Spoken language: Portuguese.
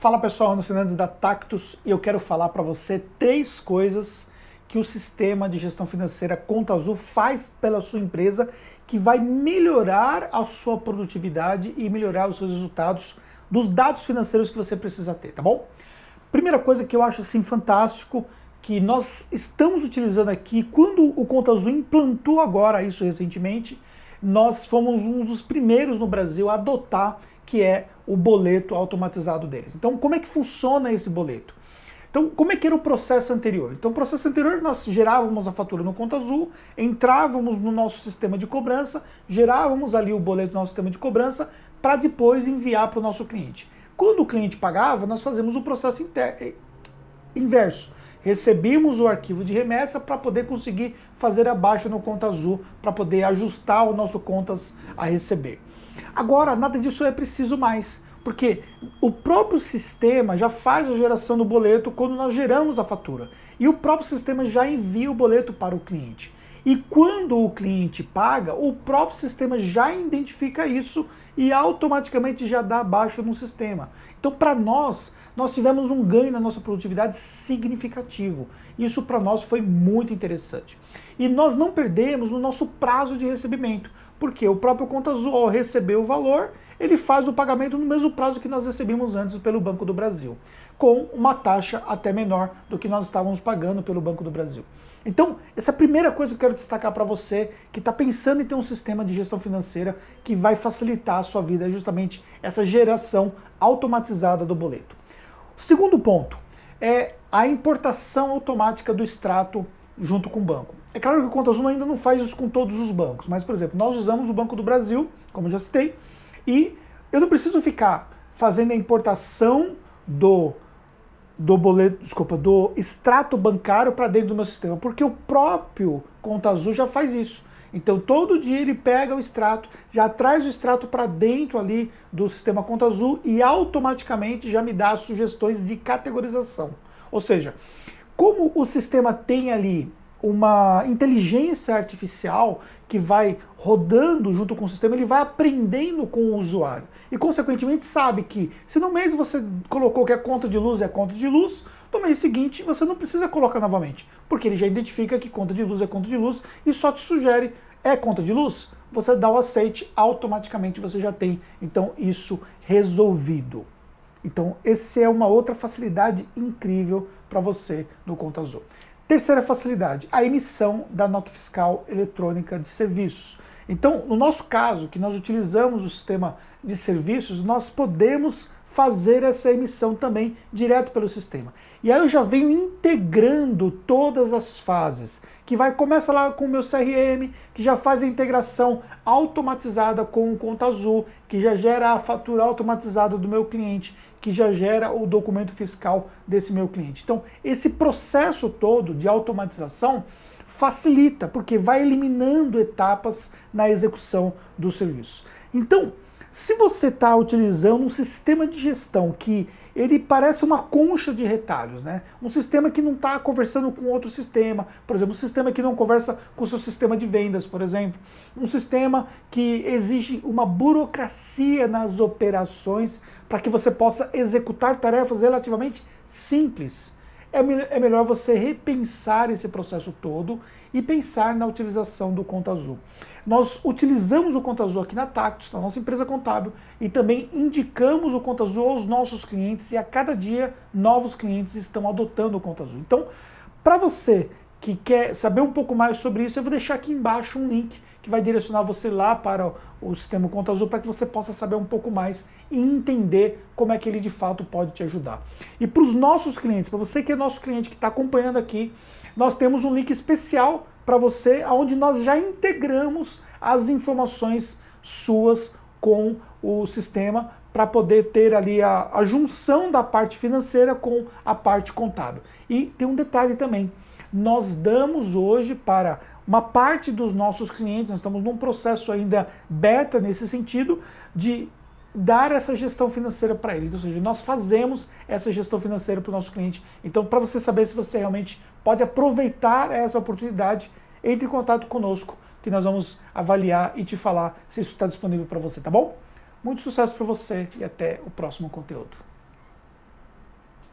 Fala pessoal, no Fernandes da Tactus e eu quero falar para você três coisas que o sistema de gestão financeira Conta Azul faz pela sua empresa que vai melhorar a sua produtividade e melhorar os seus resultados dos dados financeiros que você precisa ter, tá bom? Primeira coisa que eu acho assim fantástico que nós estamos utilizando aqui, quando o Conta Azul implantou agora isso recentemente, nós fomos um dos primeiros no Brasil a adotar que é o boleto automatizado deles. Então, como é que funciona esse boleto? Então, como é que era o processo anterior? Então, o processo anterior nós gerávamos a fatura no Conta Azul, entrávamos no nosso sistema de cobrança, gerávamos ali o boleto no nosso sistema de cobrança para depois enviar para o nosso cliente. Quando o cliente pagava, nós fazemos o processo eh, inverso. Recebíamos o arquivo de remessa para poder conseguir fazer a baixa no Conta Azul, para poder ajustar o nosso contas a receber. Agora, nada disso é preciso mais, porque o próprio sistema já faz a geração do boleto quando nós geramos a fatura. E o próprio sistema já envia o boleto para o cliente. E quando o cliente paga, o próprio sistema já identifica isso e automaticamente já dá baixo no sistema. Então, para nós, nós tivemos um ganho na nossa produtividade significativo. Isso para nós foi muito interessante. E nós não perdemos no nosso prazo de recebimento, porque o próprio Conta Azul, recebeu o valor, ele faz o pagamento no mesmo prazo que nós recebemos antes pelo Banco do Brasil, com uma taxa até menor do que nós estávamos pagando pelo Banco do Brasil. Então, essa é a primeira coisa que eu quero destacar para você que está pensando em ter um sistema de gestão financeira que vai facilitar a sua vida é justamente essa geração automatizada do boleto. segundo ponto é a importação automática do extrato junto com o banco. É claro que o Azul ainda não faz isso com todos os bancos, mas, por exemplo, nós usamos o Banco do Brasil, como já citei, e eu não preciso ficar fazendo a importação do do boleto, desculpa, do extrato bancário para dentro do meu sistema, porque o próprio Conta Azul já faz isso. Então todo dia ele pega o extrato, já traz o extrato para dentro ali do sistema Conta Azul e automaticamente já me dá sugestões de categorização. Ou seja, como o sistema tem ali uma inteligência artificial que vai rodando junto com o sistema, ele vai aprendendo com o usuário. E, consequentemente, sabe que se no mês você colocou que a é conta de luz é conta de luz, no mês seguinte você não precisa colocar novamente, porque ele já identifica que conta de luz é conta de luz e só te sugere é conta de luz. Você dá o aceite, automaticamente você já tem, então, isso resolvido. Então, essa é uma outra facilidade incrível para você no Conta Azul. Terceira facilidade, a emissão da nota fiscal eletrônica de serviços. Então, no nosso caso, que nós utilizamos o sistema de serviços, nós podemos fazer essa emissão também direto pelo sistema. E aí eu já venho integrando todas as fases, que vai começa lá com o meu CRM, que já faz a integração automatizada com o Conta Azul, que já gera a fatura automatizada do meu cliente, que já gera o documento fiscal desse meu cliente. Então, esse processo todo de automatização facilita, porque vai eliminando etapas na execução do serviço. Então, se você está utilizando um sistema de gestão que ele parece uma concha de retalhos, né? Um sistema que não está conversando com outro sistema, por exemplo, um sistema que não conversa com o seu sistema de vendas, por exemplo, um sistema que exige uma burocracia nas operações para que você possa executar tarefas relativamente simples. É, é, melhor você repensar esse processo todo e pensar na utilização do Conta Azul. Nós utilizamos o Conta Azul aqui na Tactus, na nossa empresa contábil, e também indicamos o Conta Azul aos nossos clientes e a cada dia novos clientes estão adotando o Conta Azul. Então, para você que quer saber um pouco mais sobre isso, eu vou deixar aqui embaixo um link que vai direcionar você lá para o sistema Conta Azul para que você possa saber um pouco mais e entender como é que ele de fato pode te ajudar. E para os nossos clientes, para você que é nosso cliente que está acompanhando aqui, nós temos um link especial para você, onde nós já integramos as informações suas com o sistema para poder ter ali a, a, junção da parte financeira com a parte contábil. E tem um detalhe também: nós damos hoje para uma parte dos nossos clientes, nós estamos num processo ainda beta nesse sentido, de dar essa gestão financeira para ele. Ou seja, nós fazemos essa gestão financeira para o nosso cliente. Então, para você saber se você realmente pode aproveitar essa oportunidade, entre em contato conosco, que nós vamos avaliar e te falar se isso está disponível para você, tá bom? Muito sucesso para você e até o próximo conteúdo.